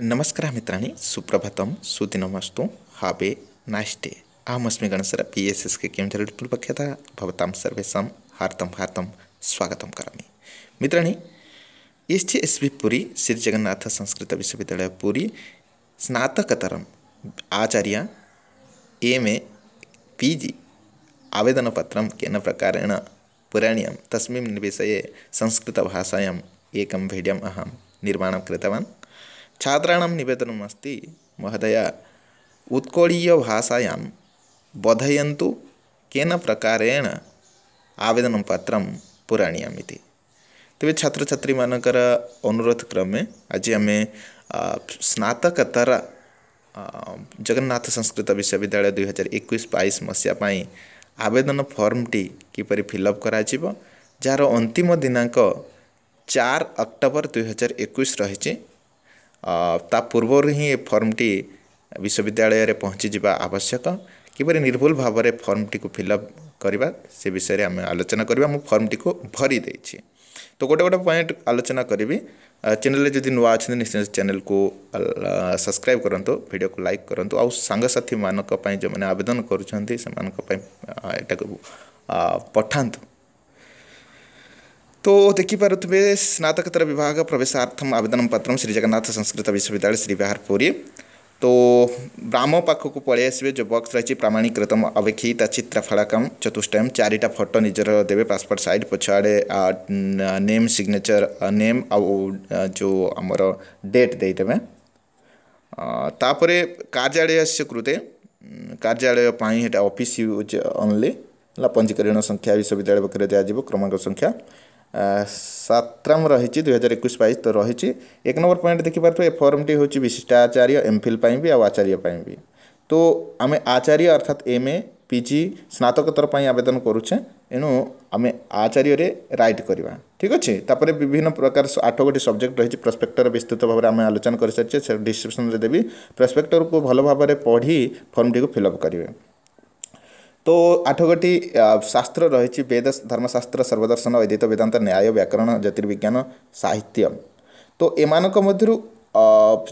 नमस्कार मित्र सुप्रभातम सुदिनमस्तु हावे नाइस्टे अहम अस्म गणस पी एस एस के कि पक्षता सर्वेशा हार्दम हार्दम स्वागत करामी मित्रण S G S B Puri Shri Jagannath Sanskrit विश्वविद्यालय पुरी स्नातकतर आचार्य एम ए पी जी आवेदनपत्र प्रकारेण पूरणीय तस्वय संस्कृत भाषा एक वीडियो अहम निर्माण करतवा छात्राणां निवेदनम् अस्ति महोदय उत्कोलीयभाषायां बोधयन्तु केन प्रकारेण आवेदनं पत्रं पूरणीयम् इति ତେବେ ଛାତ୍ରଛାତ୍ରୀମାନଙ୍କର ଅନୁରୋଧ କ୍ରମେ ଆଜି ଆମେ ସ୍ନାତକତର ଜଗନ୍ନାଥ ସଂସ୍କୃତ ବିଶ୍ୱବିଦ୍ୟାଳୟ ଦୁଇହଜାର ଏକୋଇଶ ବାଇଶ ମସିହା ପାଇଁ ଆବେଦନ ଫର୍ମଟି କିପରି ଫିଲ୍ଅପ୍ କରାଯିବ ଯାହାର ଅନ୍ତିମ ଦିନାଙ୍କ ଚାର ଅକ୍ଟୋବର ଦୁଇହଜାର ଏକୋଇଶ ରହିଛି ତା ପୂର୍ବରୁ ହିଁ ଏ ଫର୍ମଟି ବିଶ୍ୱବିଦ୍ୟାଳୟରେ ପହଞ୍ଚିଯିବା ଆବଶ୍ୟକ କିପରି ନିର୍ଭୁଲ ଭାବରେ ଫର୍ମଟିକୁ ଫିଲ୍ଅପ୍ କରିବା ସେ ବିଷୟରେ ଆମେ ଆଲୋଚନା କରିବା ମୁଁ ଫର୍ମଟିକୁ ଭରି ଦେଇଛି ତ ଗୋଟେ ଗୋଟେ ପଏଣ୍ଟ ଆଲୋଚନା କରିବି ଚ୍ୟାନେଲରେ ଯଦି ନୂଆ ଅଛନ୍ତି ନିଶ୍ଚୟ ଚ୍ୟାନେଲକୁ ସବସ୍କ୍ରାଇବ୍ କରନ୍ତୁ ଭିଡ଼ିଓକୁ ଲାଇକ୍ କରନ୍ତୁ ଆଉ ସାଙ୍ଗସାଥିମାନଙ୍କ ପାଇଁ ଯେଉଁମାନେ ଆବେଦନ କରୁଛନ୍ତି ସେମାନଙ୍କ ପାଇଁ ଏଟାକୁ ପଠାନ୍ତୁ तो देखिपे स्नातकोत्तर विभाग प्रवेशार्थम ಆವೇದನ ಪತ್ರಂ ಶ್ರೀ ಜಗನ್ನಾಥ ಸಂಸ್ಕೃತ ವಿಶ್ವವಿದ್ಯಾಲಯ ಶ್ರೀ तो ब्राह्म को पलि आसवे जो बक्स रही प्रामाणीकृत अवेक्षित चित्रफलक चतुष्ट चारिटा फटो निजर देवे पासपोर्ट साइज पछुआड़े नेम सिग्नेचर नेम आ जो आमर डेट देदेवे तापर कार्यालय से कृते कार्यालय ऑफिस यूज ओनली पंजीकरण संख्या विश्वविद्यालय पक्ष दिज्व क्रमांक संख्या সাতরাম রয়েছে দুই হাজার একুশ বাইশ তো রয়েছে এক নম্বর পয়েন্ট দেখিপারে এ ফর্মটি হচ্ছে বিশিষ্টাচার্য এমফিল পাই আও আচার্য পাই তো আমি আচার্য অর্থাৎ এম এ পিজি স্নাতকোত্তর পাই আবেদন করুছে এণু আমি আচার্যরে রাইট করা ঠিক আছে তাপরে বিভিন্ন প্রকার আঠ গোটি সবজেক্ট রয়েছে প্রসপেক্টর বিস্তৃত ভাবে আমি আলোচনা করে সারিছে ডিসক্রিপশনরে দেবি প্রসপেক্টরকে ভালো ভাবে পড়ি ফর্মটি ফিল আপ করবে तो आठ गोटी शास्त्र रही वेद धर्मशास्त्र सर्वदर्शन वैदित वेदांत न्याय व्याकरण ज्योतिर्विज्ञान साहित्य तो यूर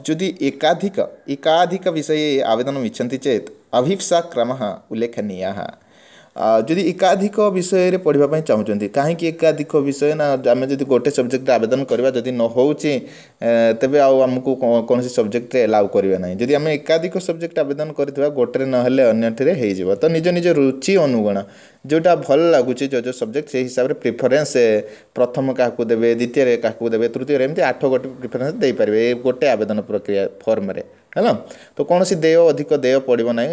जदि एकाधिक एकाधिक विषय आवेदन इच्छा चेत अभीप्सा क्रम उल्लेखनीय ଯଦି ଏକାଧିକ ବିଷୟରେ ପଢ଼ିବା ପାଇଁ ଚାହୁଁଛନ୍ତି କାହିଁକି ଏକାଧିକ ବିଷୟ ନା ଆମେ ଯଦି ଗୋଟେ ସବଜେକ୍ଟରେ ଆବେଦନ କରିବା ଯଦି ନ ହେଉଛି ତେବେ ଆଉ ଆମକୁ କୌଣସି ସବଜେକ୍ଟରେ ଏଲାଉ କରିବେ ନାହିଁ ଯଦି ଆମେ ଏକାଧିକ ସବଜେକ୍ଟ ଆବେଦନ କରିଥିବା ଗୋଟେରେ ନହେଲେ ଅନ୍ୟଠିରେ ହେଇଯିବ ତ ନିଜ ନିଜ ରୁଚି ଅନୁଗୋଣ ଯେଉଁଟା ଭଲ ଲାଗୁଛି ଯେଉଁ ଯେଉଁ ସବଜେକ୍ଟ ସେଇ ହିସାବରେ ପ୍ରିଫରେନ୍ସ ପ୍ରଥମ କାହାକୁ ଦେବେ ଦ୍ୱିତୀୟରେ କାହାକୁ ଦେବେ ତୃତୀୟରେ ଏମିତି ଆଠ ଗୋଟି ପ୍ରିଫରେନ୍ସ ଦେଇପାରିବେ ଏ ଗୋଟେ ଆବେଦନ ପ୍ରକ୍ରିୟା ଫର୍ମରେ ହେଲା ତ କୌଣସି ଦେୟ ଅଧିକ ଦେୟ ପଡ଼ିବ ନାହିଁ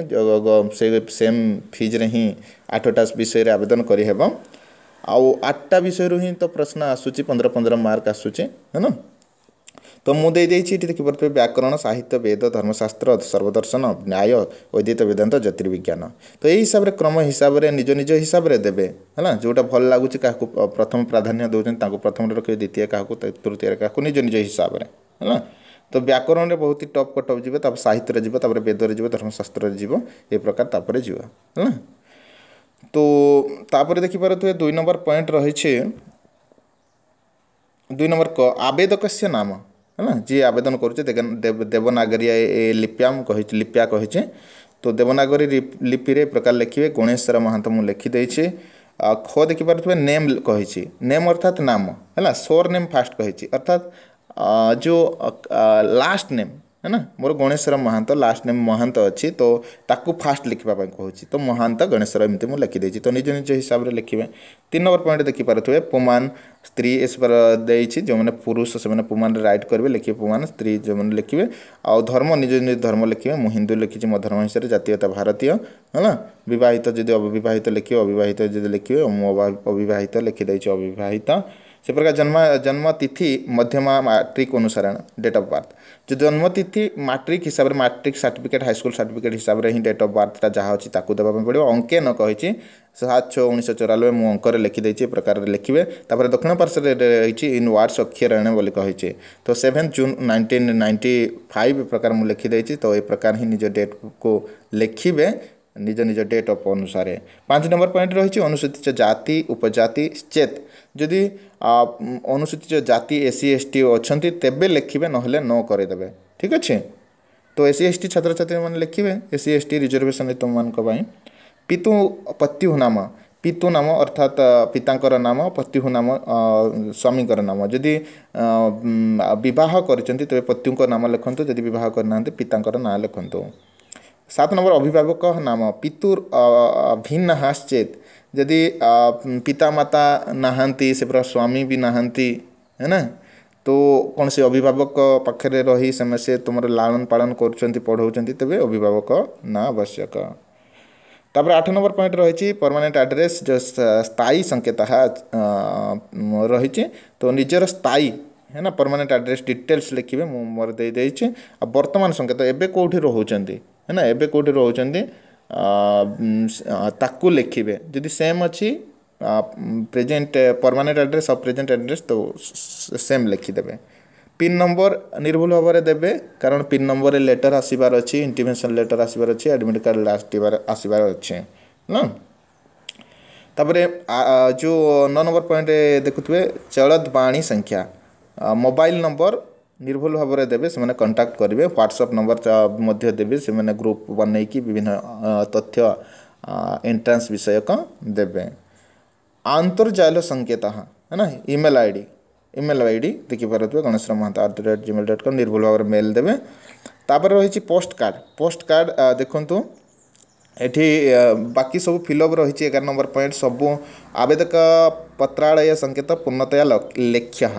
ସେ ସେମ୍ ଫିଜ୍ରେ ହିଁ ଆଠଟା ବିଷୟରେ ଆବେଦନ କରିହେବ ଆଉ ଆଠଟା ବିଷୟରୁ ହିଁ ତ ପ୍ରଶ୍ନ ଆସୁଛି ପନ୍ଦର ପନ୍ଦର ମାର୍କ ଆସୁଛି ହେଲା ତ ମୁଁ ଦେଇଦେଇଛି ଏଠି ଦେଖିପାରୁଥିବେ ବ୍ୟାକରଣ ସାହିତ୍ୟ ବେଦ ଧର୍ମଶାସ୍ତ୍ର ସର୍ବଦର୍ଶନ ନ୍ୟାୟ ବୈଦିତ ବେଦାନ୍ତ ଜ୍ୟୋତିର୍ବିଜ୍ଞାନ ତ ଏଇ ହିସାବରେ କ୍ରମ ହିସାବରେ ନିଜ ନିଜ ହିସାବରେ ଦେବେ ହେଲା ଯେଉଁଟା ଭଲ ଲାଗୁଛି କାହାକୁ ପ୍ରଥମ ପ୍ରାଧାନ୍ୟ ଦେଉଛନ୍ତି ତାଙ୍କୁ ପ୍ରଥମରେ ରଖିବେ ଦ୍ୱିତୀୟ କାହାକୁ ତୃତୀୟରେ କାହାକୁ ନିଜ ନିଜ ହିସାବରେ ହେଲା তো ବ୍ୟାକରଣରେ ବହୁତ ଟପ୍ କଟପ ଯିବ তারপর সাহিত্য ଯିବ ତାପରେ ବେଦରେ ଯିବ ଧର୍ମଶାସ୍ତ୍ରରେ যাব ଏ প্রকার তারপরে যাব হ্যাঁ তো তারপরে তাপরে দেখিপারে দুই নম্বর পয়েন্ট রয়েছে দুই নম্বর ক আবেদক সে নাম হ্যাঁ যে আবেদন করছে দেবনাগরিয়া এ লিপিয়াম কহিছে লিপিয়া কহিছে তো দেবনাগরী লিপিরে প্রকার লেখিবে গণেশ্বর মহান্ত মু লিখিদেছে খ দেখিপারে নেম কহিছে নেম অর্থাৎ নাম হ্যাঁ সোর নেম ফার্স্ট কহিছে অর্থাৎ जो लास्ट नेम है ना मोर गणेश्वर महांत लास्ट नेम महांत अच्छी तो ताकू फास्ट लिखापी कहूँ तो महांत गणेश्वर एमती लिखिदे तो निज निज हिसाब से लिखे तीन नंबर पॉइंट देखिपे पुमान स्त्री इस पर दे जो मैंने पुरुष से पुमान रईट करेंगे लिखे पुमान स्त्री जो मैंने लिखे आर्म निज निज धर्म लिखे मुझे हिंदू लिखी मो धर्म हिसाब से जतियता भारतीय है ना बहित जब अबिवाहित लिखे अबिवाहित जब लिखे मुझ अबिवाहित लिखिदे अबिवाहित से प्रकार जन्म जन्मतिथि मध्यमा मैट्रिक अनुसारेण डेट अफ बर्थ जो जन्मतिथि मैट्रिक हिसाब से मैट्रिक सर्टिफिकेट हाईस्कल सर्टिफिकेट हिसाब से ही डेट अफ टा जहाँ अच्छी ताकू देवाई पड़ो अंके न कही सात छः उन्नीस चौरानबे मुझ अंकर लिखिदे प्रकार लिखे तापर दक्षिण पार्श्व रही इन वार्डस अक्षरायण बोली कही तो seventh June nineteen ninety five प्रकार मुझे लिखिदे तो ये प्रकार ही निज डेट को लिखे ନିଜ ନିଜ ଡେଟ୍ ଅଫ୍ ଅନୁସାରେ ପାଞ୍ଚ ନମ୍ବର ପଏଣ୍ଟ ରହିଛି ଅନୁସୂଚିତ ଜାତି ଉପଜାତି ଚେତ୍ ଯଦି ଅନୁସୂଚିତ ଜାତି ଏସ୍ ସି ଏସ୍ ଟି ଅଛନ୍ତି ତେବେ ଲେଖିବେ ନହେଲେ ନ କରିଦେବେ ଠିକ୍ ଅଛି ତ ଏସ୍ ସି ଏସ୍ ଟି ଛାତ୍ରଛାତ୍ରୀମାନେ ଲେଖିବେ S C S T reservation ତୁମମାନଙ୍କ ପାଇଁ ପିତୁ ପତ୍ୟୁ ନାମ ପିତୁ ନାମ ଅର୍ଥାତ୍ ପିତାଙ୍କର ନାମ ପତ୍ୟୁ ନାମ ସ୍ୱାମୀଙ୍କର ନାମ ଯଦି ବିବାହ କରିଛନ୍ତି ତେବେ ପତ୍ୟୁଙ୍କ ନାମ ଲେଖନ୍ତୁ ଯଦି ବିବାହ କରିନାହାନ୍ତି ପିତାଙ୍କର ନାଁ ଲେଖନ୍ତୁ सात नंबर अभिभावक नाम पितुर भिन्न चेत यदि पिता माता नहांती से पूरा स्वामी भी नहांती है ना तो कौन से अभिभावक पाखे रही समस्या तुम लालन पालन कर पढ़ाऊँ तेज अभिभावक ना आवश्यक तापर आठ नंबर पॉइंट रही परमानेंट आड्रेस जो स्थायी संकेत रही तो निजर स्थायी है ना परमानेंट आड्रेस डिटेल्स लिखे मुझे दे दे बर्तमान संकेत एवं कौटी रोचे है ना ଏବେ କେଉଁଠି ରହୁଛନ୍ତି ତାକୁ ଲେଖିବେ ଯଦି ସେମ୍ ଅଛି ପ୍ରେଜେଣ୍ଟ ପରମାନେଣ୍ଟ ଆଡ଼୍ରେସ୍ ଆଉ ପ୍ରେଜେଣ୍ଟ ଆଡ଼୍ରେସ୍ ତ ସେମ୍ ଲେଖିଦେବେ ପିନ୍ ନମ୍ବର ନିର୍ଭୁଲ ଭାବରେ ଦେବେ କାରଣ ପିନ୍ ନମ୍ବରରେ ଲେଟର୍ ଆସିବାର ଅଛି ଇଣ୍ଟିମେସନ୍ ଲେଟର୍ ଆସିବାର ଅଛି ଆଡ଼ମିଟ୍ କାର୍ଡ଼ ଆସିବାର ଆସିବାର ଅଛି ନା ତାପରେ ଯେଉଁ ନଅ ନମ୍ବର ପଏଣ୍ଟ ଦେଖୁଥିବେ ଚଳତ ବାଣୀ ସଂଖ୍ୟା ମୋବାଇଲ ନମ୍ବର निर्भुल भाव में देवे से कंटाक्ट करेंगे ह्वाट्सअप नंबर देवे से ग्रुप बन विभिन्न तथ्य एंट्रान्स विषयक देवे आंतर्जाल संकेत है ना email I D email I D देखिपारे Ganeshwar Mahant at the rate Gmail dot com निर्भुल भाव में मेल देवे रही पोस्ट कार्ड पोस्ट कार्ड देखु ये बाकी सब फिलअप रही एगार नंबर पॉइंट सबू आवेदक पत्रालय संकेत पूर्णतया लेख्य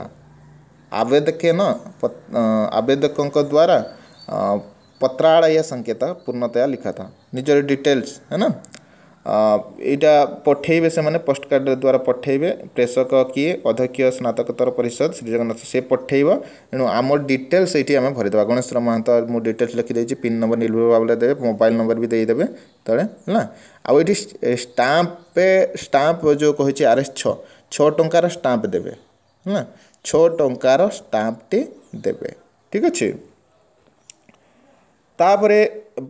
आवेदक न पत आवेदकों द्वारा पत्राड़य संकेत पूर्णतया लिखा था निजर डिटेल्स ଏଇଟା ପଠାଇବେ ସେମାନେ ପୋଷ୍ଟ କାର୍ଡ଼ ଦ୍ୱାରା ପଠାଇବେ ପ୍ରେଷକ କିଏ ଅଧ୍ୟକ୍ଷ ସ୍ନାତକୋତ୍ତର ପରିଷଦ ଶ୍ରୀଜଗନ୍ନାଥ ସେ ପଠେଇବ ଏଣୁ ଆମ ଡିଟେଲ୍ସ ଏଇଠି ଆମେ ଭରିଦେବା ଗଣେଶ୍ୱର ମହାନ୍ତ ମୁଁ ଡିଟେଲ୍ସ ଲେଖିଦେଇଛି ପିନ୍ ନମ୍ବର ନିର୍ଭର ଭାବରେ ଦେବେ ମୋବାଇଲ୍ ନମ୍ବର ବି ଦେଇଦେବେ ତଳେ ହେଲା ଆଉ ଏଇଠି ଷ୍ଟାମ୍ପ ଷ୍ଟାମ୍ପ ଯେଉଁ କହିଛି ଆର୍ ଏସ୍ ଛଅ ଛଅ ଟଙ୍କାର ଷ୍ଟାମ୍ପ ଦେବେ ହେଲା ଛଅ ଟଙ୍କାର ଷ୍ଟାମ୍ପଟି ଦେବେ ଠିକ୍ ଅଛି ତାପରେ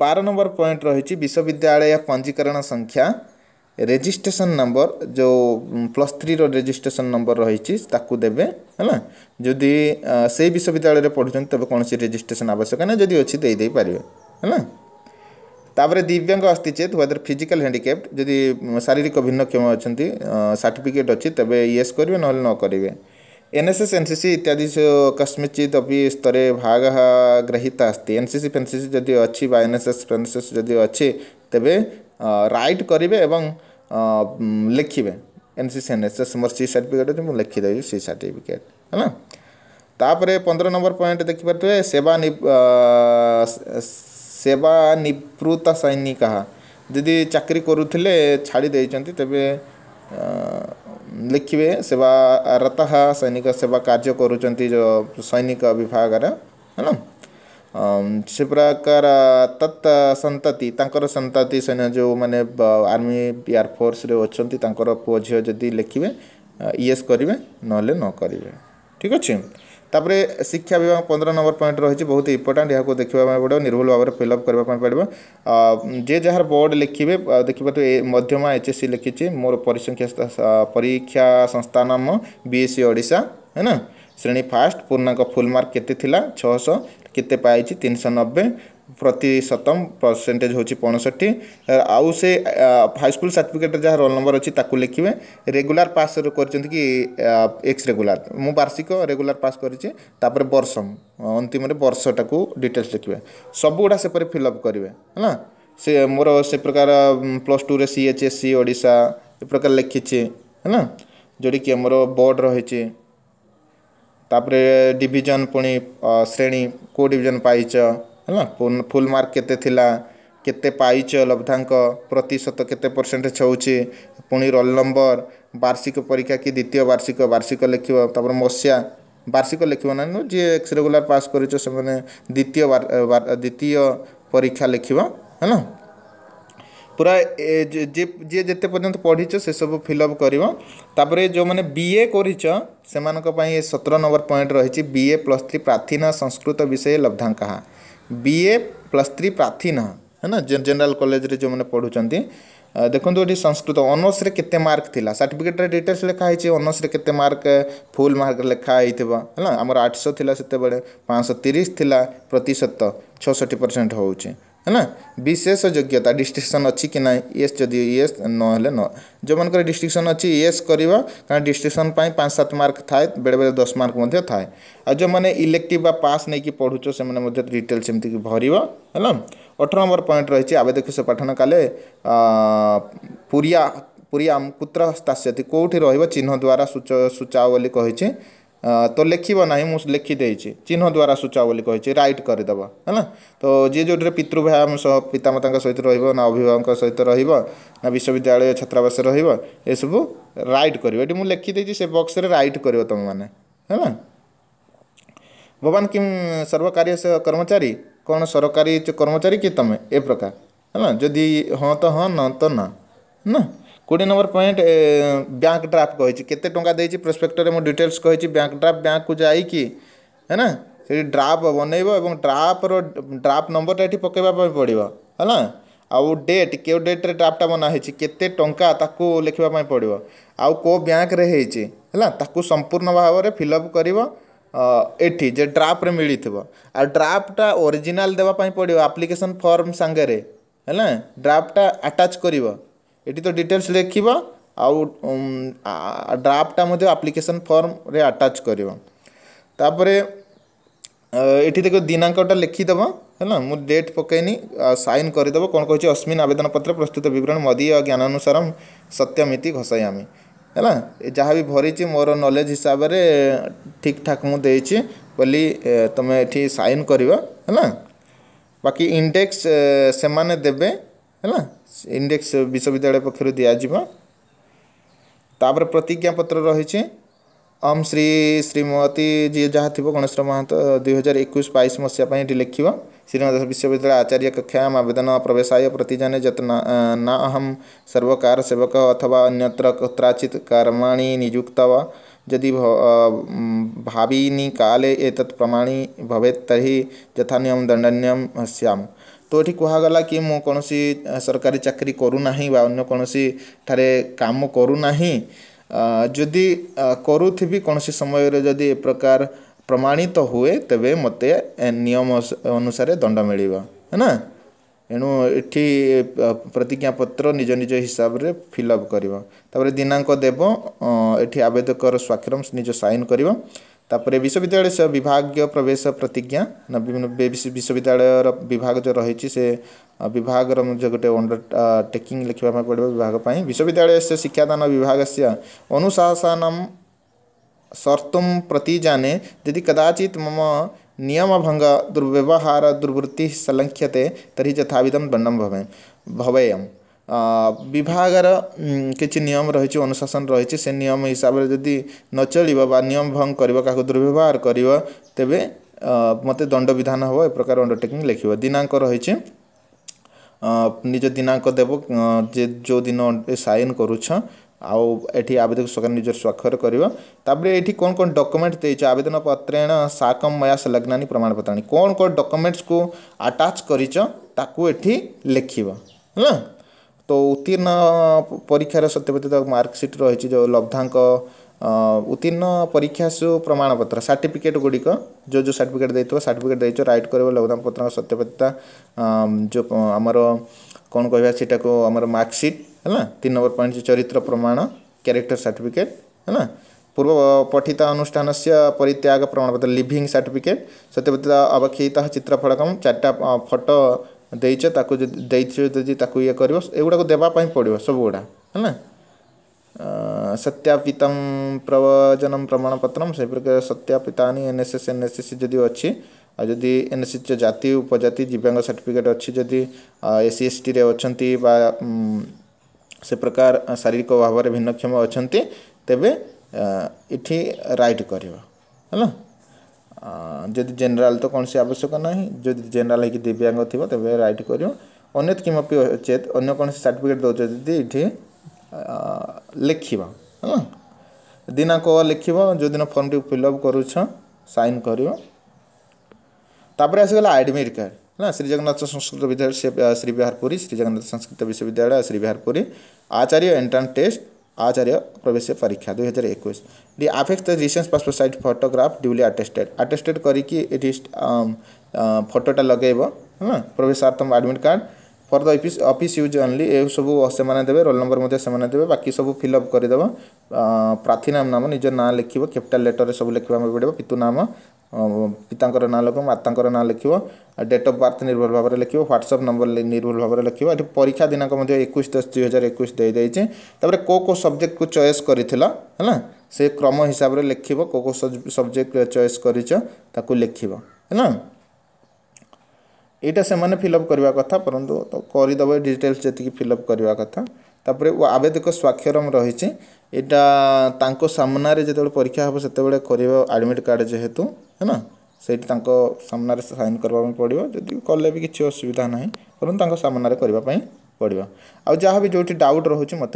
ବାର ନମ୍ବର ପଏଣ୍ଟ ରହିଛି ବିଶ୍ୱବିଦ୍ୟାଳୟ ପଞ୍ଜୀକରଣ ସଂଖ୍ୟା ରେଜିଷ୍ଟ୍ରେସନ୍ ନମ୍ବର ଯେଉଁ ପ୍ଲସ୍ ଥ୍ରୀର ରେଜିଷ୍ଟ୍ରେସନ୍ ନମ୍ବର ରହିଛି ତାକୁ ଦେବେ ହେଲା ଯଦି ସେଇ ବିଶ୍ୱବିଦ୍ୟାଳୟରେ ପଢ଼ୁଛନ୍ତି ତେବେ କୌଣସି ରେଜିଷ୍ଟ୍ରେସନ୍ ଆବଶ୍ୟକ ନାହିଁ ଯଦି ଅଛି ଦେଇ ଦେଇପାରିବେ ହେଲା ତାପରେ ଦିବ୍ୟାଙ୍ଗ ଅସ୍ତିଚେତ୍ ହୁଏଦର ଫିଜିକାଲ୍ ହ୍ୟାଣ୍ଡିକ୍ୟାପ୍ଟ ଯଦି ଶାରୀରିକ ଭିନ୍ନକ୍ଷମ ଅଛନ୍ତି ସାର୍ଟିଫିକେଟ୍ ଅଛି ତେବେ ୟେସ୍ କରିବେ ନହେଲେ ନ କରିବେ N S S N C C इत्यादि कस्मचित अभी स्तरे भाग गृहीता अस्त एन सी सी फेन सी सी अच्छी एन एस एस फेन एस एस जदि अच्छी तेज रईट करेंगे लिखे N C C N S S मोर सी सार्टिफिकेट अच्छे मुझे लिखिदेव सी सार्टिफिकेट है ना तापर पंद्रह नंबर पॉइंट देखिपे सेवा सेवा निवृत सैनिक जी चाकरी करुले छाड़ी तेज ଲେଖିବେ ସେବାରତ ସୈନିକ ସେବା କାର୍ଯ୍ୟ କରୁଛନ୍ତି ଯେଉଁ ସୈନିକ ବିଭାଗରେ ହେଲା ସେ ପ୍ରକାର ତତ୍ ସନ୍ତତି ତାଙ୍କର ସନ୍ତତି ସୈନ୍ୟ ଯେଉଁମାନେ ଆର୍ମି ଏୟାରଫୋର୍ସରେ ଅଛନ୍ତି ତାଙ୍କର ପୁଅ ଝିଅ ଯଦି ଲେଖିବେ ଇଏସ୍ କରିବେ ନହେଲେ ନ କରିବେ ଠିକ୍ ଅଛି ତାପରେ ଶିକ୍ଷା ବିଭାଗ ପନ୍ଦର ନମ୍ବର ପଏଣ୍ଟ ରହିଛି ବହୁତ ଇମ୍ପୋର୍ଟାଣ୍ଟ ଏହାକୁ ଦେଖିବା ପାଇଁ ପଡ଼ିବ ନିର୍ଭୁଲ ଭାବରେ ଫିଲ୍ଅପ୍ କରିବା ପାଇଁ ପଡ଼ିବ ଯେ ଯାହାର ବୋର୍ଡ଼ ଲେଖିବେ ଦେଖିପାରୁଥିବେ ମଧ୍ୟମା ଏଚ୍ ଏସ୍ ସି ଲେଖିଛି ମୋର ପରିସଂଖ୍ୟା ପରୀକ୍ଷା ସଂସ୍ଥା ନାମ ବି ଏସ୍ ସି ଓଡ଼ିଶା ହେ ନା ଶ୍ରେଣୀ ଫାର୍ଷ୍ଟ ପୂର୍ଣ୍ଣାଙ୍କ ଫୁଲ୍ ମାର୍କ କେତେ ଥିଲା ଛଅଶହ କେତେ ପାଇଛି ତିନିଶହ ନବେ ପ୍ରତିଶତମ ପରସେଣ୍ଟେଜ୍ ହେଉଛି ପଞ୍ଚଷଠି ଆଉ ସେ ହାଇସ୍କୁଲ ସାର୍ଟିଫିକେଟ୍ରେ ଯାହା ରୋଲ୍ ନମ୍ବର ଅଛି ତାକୁ ଲେଖିବେ ରେଗୁଲାର ପାସ୍ କରିଛନ୍ତି କି ଏକ୍ସ ରେଗୁଲାର ମୁଁ ବାର୍ଷିକ ରେଗୁଲାର ପାସ୍ କରିଛି ତାପରେ ବର୍ଷ ଅନ୍ତିମରେ ବର୍ଷଟାକୁ ଡିଟେଲ୍ସ ଲେଖିବେ ସବୁଗୁଡ଼ା ସେପରି ଫିଲ୍ଅପ୍ କରିବେ ହେଲା ସେ ମୋର ସେ ପ୍ରକାର ପ୍ଲସ୍ ଟୁରେ C H S C Odisha ଏ ପ୍ରକାର ଲେଖିଛି ହେଲା ଯେଉଁଠିକି ଆମର ବୋର୍ଡ଼ ରହିଛି ତାପରେ ଡିଭିଜନ୍ ପୁଣି ଶ୍ରେଣୀ କେଉଁ ଡିଭିଜନ୍ ପାଇଛ है फुल मार्क केतच लब्धा प्रतिशत केत परसेंटेज छौचे पुणी रोल नंबर वार्षिक परीक्षा कि द्वितीय वार्षिक वार्षिक लिखर मसीहा वार्षिक लिखना ना नु एक्स रेगुला पास कर द्वितीय द्वितीय परीक्षा लिख है ना पूरा जे जिते पर्यत पढ़ीच से सब फिलअप करपर जो मैंने बी ए कर सतर नंबर पॉइंट रही प्लस थ्री प्राथीन संस्कृत विषय लब्धा कहा ବି ଏ ପ୍ଲସ୍ ଥ୍ରୀ ପ୍ରାର୍ଥୀନ है ना ଜେନେରାଲ କଲେଜରେ ଯେଉଁମାନେ ପଢ଼ୁଛନ୍ତି ଦେଖନ୍ତୁ ଏଠି ସଂସ୍କୃତ ଅନର୍ସରେ କେତେ ମାର୍କ ଥିଲା ସାର୍ଟିଫିକେଟ୍ରେ ଡିଟେଲ୍ସ ଲେଖା ହେଇଛି ଅନର୍ସରେ କେତେ ମାର୍କ ଫୁଲ୍ ମାର୍କ ଲେଖା ହେଇଥିବ ହେଲା ଆମର ଆଠଶହ ଥିଲା ସେତେବେଳେ ପାଞ୍ଚଶହ ତିରିଶ ଥିଲା ପ୍ରତିଶତ ଛଅଷଠି ପରସେଣ୍ଟ ହେଉଛି है ना विशेष योग्यता डिस्ट्रिक्शन अच्छी कि ना येस जदि येस नहले न जो मान डिस्ट्रिक्शन अच्छी येस करवा कारण डिस्ट्रिक्शन पाँच सात मार्क थाए बेले बेले दस मार्क थाए आ जो मैंने इलेक्टिव पास नहीं कि पढ़ुच से डिटेल्स एमती भर है अठर नंबर पॉइंट रही आवेदक से पाठन काले पुरी पुरी कुत्र ପୁତ୍ର कौटी କେଉଁଠି द्वारा ଚିହ୍ନ ଦ୍ୱାରା तो लिखा ना मुझे लिखिदे चिन्ह द्वारा सूचा बोली रईट करदे है ना तो जी जो पितृभाव सह पितामाता सहित रहा अभिभावक सहित रहा विश्वविद्यालय छात्रावास रसबू रईट कर लिखिदे से बक्स रईट कर तुम मैंने भगवान कि सर्वकारी कर्मचारी कौन सरकारी कर्मचारी कि तुम ए प्रकार है ना जदि हाँ तो हाँ न तो ना ना कोड़े नंबर पॉइंट बैंक ड्राफ्ट कही के टाँग दे प्रोस्पेक्टर में डिटेल्स कही बैंक ड्राफ्ट बैंक को जाकि है ना ड्राफ बनइब ड्राफ्र ड्राफ्ट नंबर ये पकेबापी पड़ा है ना आउ डेट के डेट्रे ड्राफ्टा बनाई के लिखापी पड़ो आउ को बैंक है संपूर्ण भाव में फिलअप कर ये जे ड्राफ्ट मिलत आ ड्राफ्टा ओरिजिनाल देवाई पड़ो आप्लिकेसन फर्म सांगे है ड्राफ्ट आटाच कर ଏଠି ତ ଡିଟେଲ୍ସ ଲେଖିବ ଆଉ ଡ୍ରାଫ୍ଟଟା ମଧ୍ୟ ଆପ୍ଲିକେସନ୍ ଫର୍ମରେ ଆଟାଚ୍ କରିବ ତାପରେ ଏଠି ଦେଖ ଦିନାଙ୍କଟା ଲେଖିଦେବ ହେଲା ମୁଁ ଡେଟ୍ ପକାଇନି ସାଇନ୍ କରିଦେବ କ'ଣ କହିଛି ଅସ୍ମିନ୍ ଆବେଦନପତ୍ର ପ୍ରସ୍ତୁତ ବିବରଣ ମଦି ଆଉ ଜ୍ଞାନ ଅନୁସାର ସତ୍ୟମିତି ଘସାଇ ଆମେ ହେଲା ଯାହା ବି ଭରିଛି ମୋର ନଲେଜ୍ ହିସାବରେ ଠିକ୍ ଠାକ୍ ମୁଁ ଦେଇଛି ବୋଲି ତୁମେ ଏଠି ସାଇନ୍ କରିବ ହେଲା ବାକି ଇଣ୍ଡେକ୍ସ ସେମାନେ ଦେବେ ହେଲା इंडेक्स विश्वविद्यालय पक्ष दिजापर प्रतिज्ञापत्र रही अम श्री श्रीमती जी जहाँ थी गणेश महांत दुई हजार एक बैश मसीह लिखे श्रीनाथ विश्वविद्यालय आचार्य कक्षा आवेदन प्रवेशाय प्रतिजाने जतना ना अहम सर्वकार सेवक अथवा अन्यत्र कुत्राचित कर्माणि निजुक्त यदि भावी काले एतत् प्रमाणी भवेत् तरी यथा दंडनीय सैम তো ଏଠି କୁହାଗଲା କି ମୁଁ କୌଣସି ସରକାରୀ ଚାକିରି କରୁନାହିଁ ବା ଅନ୍ୟ କୌଣସି ଠାରେ କାମ କରୁନାହିଁ ଯଦି କରୁଥିବି କୌଣସି ସମୟରେ ଯଦି ଏ ପ୍ରକାର ପ୍ରମାଣିତ ହୁଏ ତେବେ ମୋତେ ନିୟମ ଅନୁସାରେ ଦଣ୍ଡ ମିଳିବ ହେ ନା ଏଣୁ ଏଠି ପ୍ରତିଜ୍ଞାପତ୍ର ନିଜ ନିଜ ହିସାବରେ ଫିଲ୍ଅପ୍ କରିବ ତାପରେ ଦିନାଙ୍କ ଦେବ ଏଠି ଆବେଦକର ସ୍ୱାକ୍ଷର ନିଜ ସାଇନ୍ କରିବ तापर विश्वविद्यालय से विभाग प्रवेश प्रतिज्ञा विश्वविद्यालय विभाग जो रही विभाग जो गोटे अंडर टेकिंग लिखा पड़े विभाग विश्वविद्यालय से शिक्षादान विभाग से अनुशासन सर्तुम प्रति जाने यदि कदाचित मम नियमभंग दुर्व्यवहार दुर्वृत्ति संलक्ष्यते तरी यथाविधम दंडम भवे भवेयम ବିଭାଘର କିଛି ନିୟମ ରହିଛି ଅନୁଶାସନ ରହିଛି ସେ ନିୟମ ହିସାବରେ ଯଦି ନ ଚଳିବ ବା ନିୟମ ଭଙ୍ଗ କରିବ କାହାକୁ ଦୁର୍ବ୍ୟବହାର କରିବ ତେବେ ମୋତେ ଦଣ୍ଡ ବିଧାନ ହେବ ଏ ପ୍ରକାର ଅଣ୍ଡରଟେକିଂ ଲେଖିବ ଦିନାଙ୍କ ରହିଛି ନିଜ ଦିନାଙ୍କ ଦେବ ଯେ ଯେଉଁ ଦିନ ସାଇନ୍ କରୁଛ ଆଉ ଏଠି ଆବେଦକ ସ୍ୱାକ୍ଷର ନିଜର ସ୍ୱାକ୍ଷର କରିବ ତାପରେ ଏଠି କ'ଣ କ'ଣ ଡକୁମେଣ୍ଟ ଦେଇଛ ଆବେଦନ ପତ୍ରେଣ ସାକମ ମୟା ସଂଲଗ୍ନାନି ପ୍ରମାଣପତ୍ରାଣି କ'ଣ କ'ଣ ଡକୁମେଣ୍ଟସ୍କୁ ଆଟାଚ୍ କରିଛ ତାକୁ ଏଠି ଲେଖିବ ହେଲା तो उत्तीर्ण परीक्षार सत्यपतित मार्कसीट रही जो लब्धांक उत्तीर्ण परीक्षा सु प्रमाणपत्र सार्टिफिकेट गुड़िक जो जो सार्टिफिकेट देव सार्टिफिकेट देव रईट कर लब्धांक पत्र सत्यपतिता जो आमर कौन कह सीटा को आमर मार्कसीट है तीन नंबर पॉइंट चरित्र प्रमाण क्यारेक्टर सार्टिफिकेट है पूर्व पठित अनुष्ठान से परित्याग प्रमाणपत्र लिविंग सार्टिफिकेट सत्यपतिता अवक्षित चित्रफलक चार्टा फटो देच ताको जी ताको ये कर है ना सत्यापित प्रवचन प्रमाणपत्र से प्रकार सत्यापिता N S S N S S जी अच्छी जदि एन एस एस जाति उपजाति दिव्यांग सर्टिफिकेट अच्छी जदि एस सी एस टी अच्छा से प्रकार शारीरिक भाव भिन्नक्षम अच्छा तेब इटि रईट कर ଯଦି ଜେନେରାଲ୍ ତ କୌଣସି ଆବଶ୍ୟକ ନାହିଁ ଯଦି ଜେନେରାଲ୍ ହେଇକି ଦିବ୍ୟାଙ୍ଗ ଥିବ ତେବେ ରାଇଟ୍ କରିବ ଅନ୍ୟ କିମପି ଚେତ୍ ଅନ୍ୟ କୌଣସି ସାର୍ଟିଫିକେଟ୍ ଦେଉଛ ଯଦି ଏଠି ଲେଖିବ ହେଲା ଦିନାଙ୍କ ଲେଖିବ ଯେଉଁଦିନ ଫର୍ମଟି ଫିଲ୍ଅପ୍ କରୁଛ ସାଇନ୍ କରିବ ତାପରେ ଆସିଗଲା ଆଡ଼ମିଟ୍ କାର୍ଡ଼ ହେଲା ଶ୍ରୀ ଜଗନ୍ନାଥ ସଂସ୍କୃତ ବିଦ୍ୟାଳୟ ଶ୍ରୀ ବିହାର ପୁରୀ ଶ୍ରୀ ଜଗନ୍ନାଥ ସଂସ୍କୃତ ବିଶ୍ୱବିଦ୍ୟାଳୟ ଶ୍ରୀ ବିହାର ପୁରୀ ଆଚାର୍ଯ୍ୟ ଏଣ୍ଟ୍ରାନ୍ସ ଟେଷ୍ଟ आचार्य प्रवेश परीक्षा दुई हजार एक affix affect the recent passport photograph duly attested attested करके फटोटा लगे हाँ प्रवेशार्थम admit card for the office office use only ए सब से देवे रोल नंबर से बाकी सब फिलअप करदेव uh, प्रार्थी नाम नाम निज ना लिख कैपिटाल लेटर में सब लिखा पड़ो पितु नाम ପିତାଙ୍କର ନାଁ ଲେଖିବ ମାତାଙ୍କର ନାଁ ଲେଖିବ ଆଉ ଡେଟ୍ ଅଫ୍ ବାର୍ଥ ନିର୍ଭର ଭାବରେ ଲେଖିବ ହ୍ୱାଟ୍ସଅପ୍ ନମ୍ବର ନିର୍ଭର ଭାବରେ ଲେଖିବ ଏଠି ପରୀକ୍ଷା ଦିନାଙ୍କ ମଧ୍ୟ ଏକୋଇଶ ଦଶ ଦୁଇ ହଜାର ଏକୋଇଶ ଦେଇଦେଇଛି ତାପରେ କେଉଁ କେଉଁ ସବଜେକ୍ଟକୁ ଚଏସ୍ କରିଥିଲ ହେଲା ସେ କ୍ରମ ହିସାବରେ ଲେଖିବ କେଉଁ କେଉଁ ସବଜେକ୍ଟ ଚଏସ୍ କରିଛ ତାକୁ ଲେଖିବ ହେଲା ଏଇଟା ସେମାନେ ଫିଲ୍ଅପ୍ କରିବା କଥା ପରନ୍ତୁ ତ କରିଦେବ ଡିଟେଲ୍ସ ଯେତିକି ଫିଲ୍ଅପ୍ କରିବା କଥା ତାପରେ ଆବେଦକ ସ୍ୱାକ୍ଷରମ ରହିଛି ଏଇଟା ତାଙ୍କ ସାମ୍ନାରେ ଯେତେବେଳେ ପରୀକ୍ଷା ହେବ ସେତେବେଳେ କରିବ ଆଡ଼ମିଟ୍ କାର୍ଡ଼ ଯେହେତୁ है ना से सामन सैन करवाई पड़ो जदि कले भी किसी असुविधा ना परमनारे पड़ा आ जहाँ भी जो डाउट रोचे मत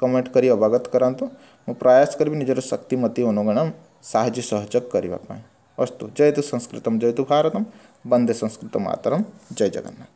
कमेंट कर अवगत करातु मु प्रयास करी निजर शक्ति मत अनुगण साहज सहयोग करने अस्तु जयतु संस्कृतम जयतु भारतम वंदे संस्कृत मातरम जय जगन्नाथ